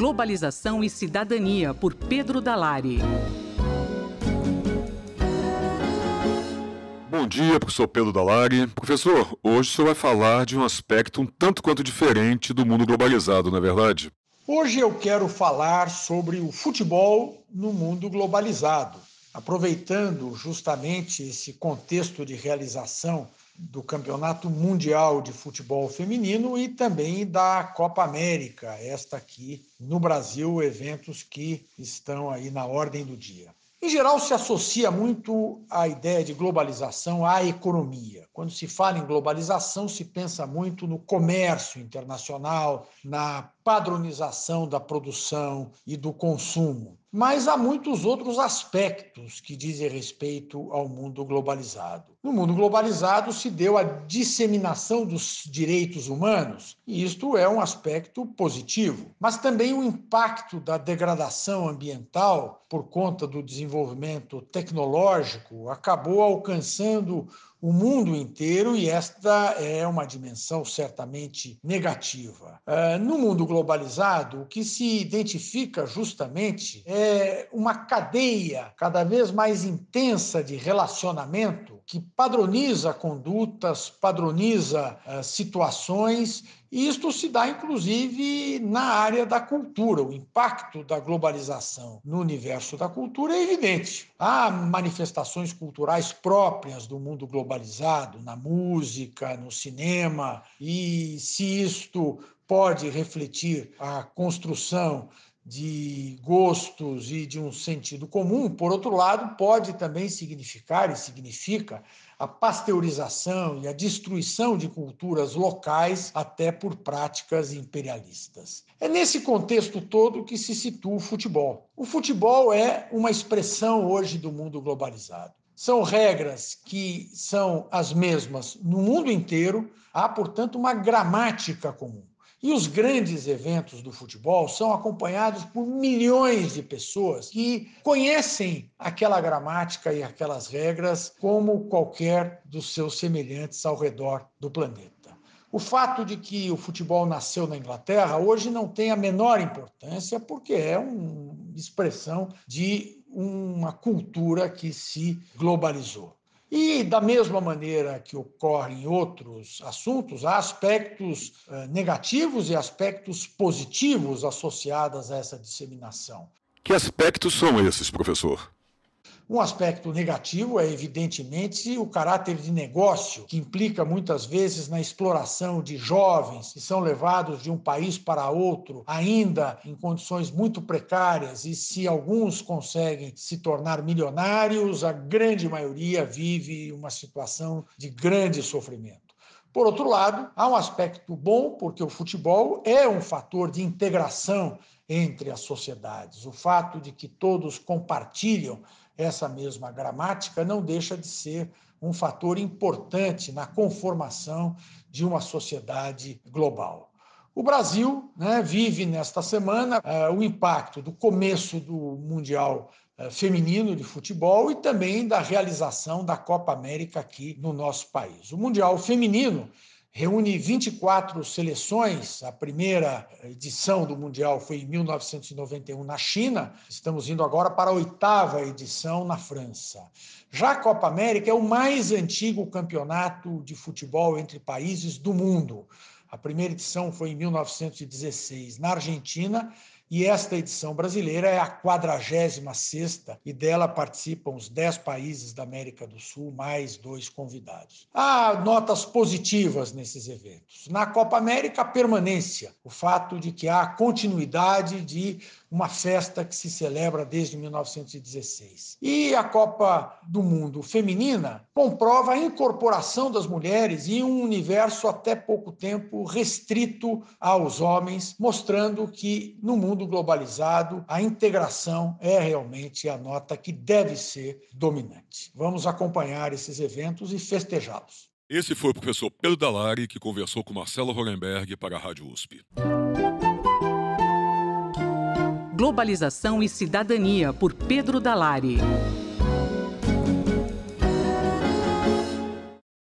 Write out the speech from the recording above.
Globalização e Cidadania, por Pedro Dalari. Bom dia, professor Pedro Dalari. Professor, hoje o senhor vai falar de um aspecto um tanto quanto diferente do mundo globalizado, não é verdade? Hoje eu quero falar sobre o futebol no mundo globalizado. Aproveitando justamente esse contexto de realização do Campeonato Mundial de Futebol Feminino e também da Copa América, esta aqui no Brasil, eventos que estão aí na ordem do dia. Em geral, se associa muito a ideia de globalização à economia. Quando se fala em globalização, se pensa muito no comércio internacional, na padronização da produção e do consumo. Mas há muitos outros aspectos que dizem respeito ao mundo globalizado. No mundo globalizado se deu a disseminação dos direitos humanos, e isto é um aspecto positivo, mas também o impacto da degradação ambiental por conta do desenvolvimento tecnológico acabou alcançando o mundo inteiro e esta é uma dimensão certamente negativa. É, no mundo globalizado, o que se identifica justamente é uma cadeia cada vez mais intensa de relacionamento que padroniza condutas, padroniza eh, situações, e isto se dá inclusive na área da cultura. O impacto da globalização no universo da cultura é evidente. Há manifestações culturais próprias do mundo globalizado, na música, no cinema, e se isto pode refletir a construção de gostos e de um sentido comum, por outro lado, pode também significar e significa a pasteurização e a destruição de culturas locais até por práticas imperialistas. É nesse contexto todo que se situa o futebol. O futebol é uma expressão hoje do mundo globalizado. São regras que são as mesmas no mundo inteiro, há, portanto, uma gramática comum. E os grandes eventos do futebol são acompanhados por milhões de pessoas que conhecem aquela gramática e aquelas regras como qualquer dos seus semelhantes ao redor do planeta. O fato de que o futebol nasceu na Inglaterra hoje não tem a menor importância, porque é uma expressão de uma cultura que se globalizou. E, da mesma maneira que ocorre em outros assuntos, há aspectos eh, negativos e aspectos positivos associados a essa disseminação. Que aspectos são esses, professor? Um aspecto negativo é, evidentemente, o caráter de negócio, que implica muitas vezes na exploração de jovens que são levados de um país para outro, ainda em condições muito precárias, e se alguns conseguem se tornar milionários, a grande maioria vive uma situação de grande sofrimento. Por outro lado, há um aspecto bom, porque o futebol é um fator de integração entre as sociedades. O fato de que todos compartilham essa mesma gramática não deixa de ser um fator importante na conformação de uma sociedade global. O Brasil né, vive nesta semana uh, o impacto do começo do Mundial uh, Feminino de Futebol e também da realização da Copa América aqui no nosso país. O Mundial Feminino reúne 24 seleções. A primeira edição do Mundial foi em 1991 na China. Estamos indo agora para a oitava edição na França. Já a Copa América é o mais antigo campeonato de futebol entre países do mundo. A primeira edição foi em 1916 na Argentina e esta edição brasileira é a 46 e dela participam os 10 países da América do Sul, mais dois convidados. Há notas positivas nesses eventos. Na Copa América, a permanência, o fato de que há continuidade de uma festa que se celebra desde 1916. E a Copa do Mundo Feminina comprova a incorporação das mulheres em um universo até pouco tempo restrito aos homens, mostrando que no mundo mundo globalizado, a integração é realmente a nota que deve ser dominante. Vamos acompanhar esses eventos e festejá-los. Esse foi o professor Pedro Dalari, que conversou com Marcelo Hollenberg para a Rádio USP. Globalização e Cidadania, por Pedro Dalari.